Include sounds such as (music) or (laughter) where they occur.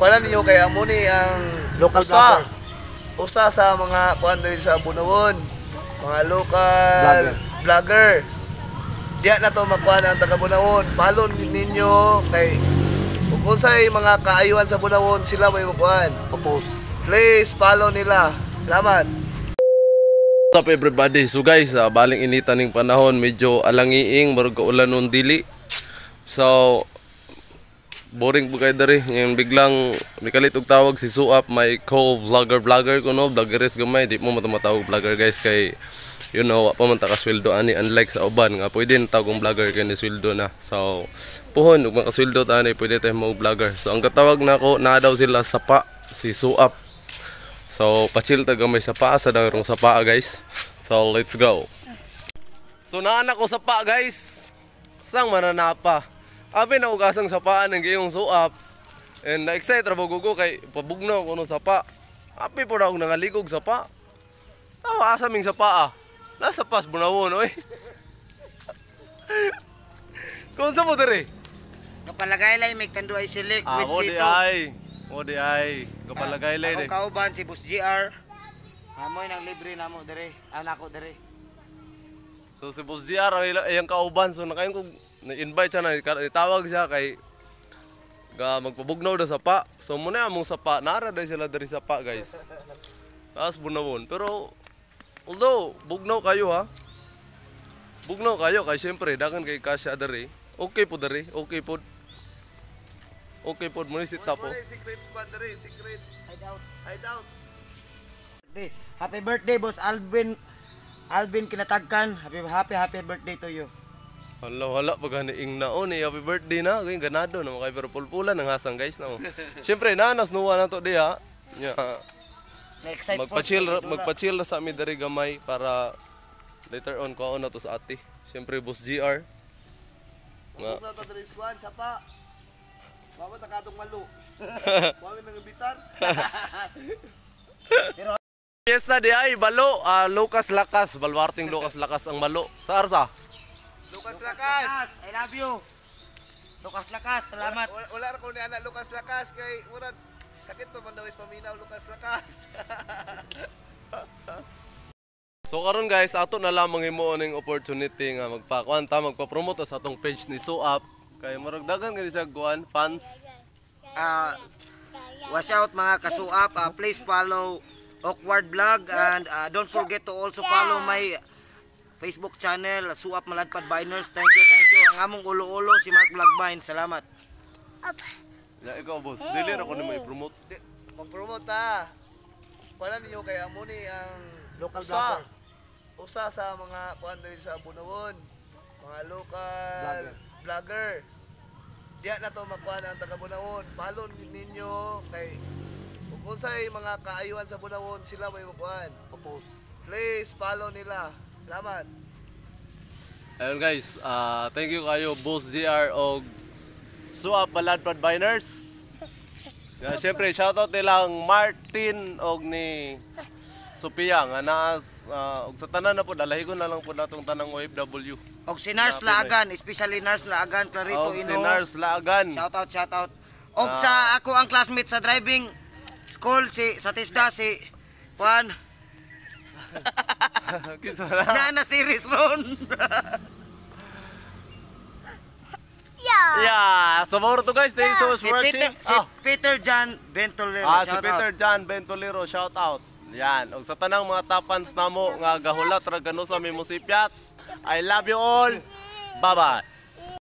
Pala niyo kay amo ang local usa. Blogger. Usa sa mga kuan diri sa Bunawon. Mga local vlogger. vlogger. Diya na to makuha ang taga Bunawon. Palon ninyo kay kung unsay mga kaayuhan sa Bunawon sila may makuhaan. Post. Please follow nila. Salamat. What's up everybody? So guys, uh, baling initan ng panahon medyo alangiing, marag ulan ng dili. So, boring po kayo dari ngayon biglang nikalit og tawag si Suap my co-vlogger vlogger ko no vloggeres gamay di mo matamatawag vlogger guys kay you know pa man ta ani unlike sa uban nga pwede na tawag vlogger kay ni sweldo na so puhon ug makasweldo ta ani pwede tayo mo vlogger so ang katawag nako na, daw sila sa pa si Suap so pachil ta gamay sa pa sa dagrong sa pa guys so let's go so naa na ko sa pa guys sang mananapa Abi na ugasang sapaan ang gayong suap. And na excited ra ko kay pabugno ko no sapa. Abi po na akong nangaligog sapa. Tawa asa ming sapa ah. Nasa pas bunawon oy. Eh? (laughs) Kung sa mo dere? Kapalagay lay may tando ay select ah, with sito. Ah, ay. O di ay. Kapalagay lay de. Ako eh. kauban si Bus GR. Amoy nang libre na mo dere. Ana ko dere. So si Bus GR ay ang kauban so nakayong kog na-invite siya na itawag siya kay ga magpabugnaw da sa pa. So muna among sa pa, nara dai sila dari sa pa, guys. Taas bunawon. Pero although bugnaw kayo ha. Bugnaw kayo kay syempre dagan kay kasya diri. Okay po diri, okay po. Okay po muna si tapo. Secret kwan diri, secret. Hideout. Hideout. Happy birthday, Boss Alvin. Alvin Kinatagkan. Happy happy happy birthday to you. Hala, hala, pag haniing naon eh. Happy birthday na. Kaya ganado na makay pulpulan ng hasang guys na. (laughs) Siyempre, nanas nuwa na to di ha. Yeah. Magpa-chill, magpa-chill na sa amin dari gamay para later on kuha na to sa ate. Siyempre, boss GR. Nga. Sa na to dari squad, sapa. Mama, takadong malo. Mami (laughs) nang bitar. (laughs) Pero Yes di ay, balo. Uh, Lucas Lakas. Balwarting Lucas Lakas ang malo. Sa Arsa. Lucas, Lakas. I love you. Lucas Lakas, salamat. Wala, ko ni anak Lucas Lakas kay murag sakit pa man daw is paminaw Lucas Lakas. (laughs) So karon guys, ato na lamang himuon ning opportunity nga magpakuanta, magpa-promote sa atong page ni Suap. Kay murag dagan gani sa guan fans. Uh, ah, watch out mga kasuap, uh, please follow Awkward Vlog and uh, don't forget to also follow my Facebook channel, Suap Maladpad Biners. Thank you, thank you. Ang among ulo-ulo si Mark Blagbine. Salamat. Up. ikaw boss, hey, dili ra ko hey. na may promote. Mag-promote ta. Wala ninyo kay amo ni ang local usa. Blogger. Usa sa mga kuan diri sa Bunawon. Mga local blogger. vlogger. Diya na to makuha ang taga Bunawon. Palon ninyo kay kung unsay mga kaayuhan sa Bunawon, sila may makuha. Post. Please follow nila. Salamat. Ayun guys, uh, thank you kayo Boss JR og Suap Baladpad Biners. (laughs) Yeah, Siyempre, shoutout nilang Martin og ni Sophia nga naas uh, og sa tanan na po dalahi ko na lang po natong tanang OFW. Og si Nars Laagan, especially Nars Laagan Clarito og Ino. Og si Nars Laagan. Shoutout, shoutout. Og uh, sa ako ang classmate sa driving school si Satisda, si Juan. (laughs) (laughs) Kinsa na? Naa na series ron. (laughs) yeah. Yeah, so more to guys, thank you so much for watching. Si Ah. Peter John Ventolero. Ah, si shout out. Peter John Ventolero, shout out. Yan, ug sa tanang mga tapans namo nga gahulat ra gano sa mimong sipyat. I love you all. Bye-bye.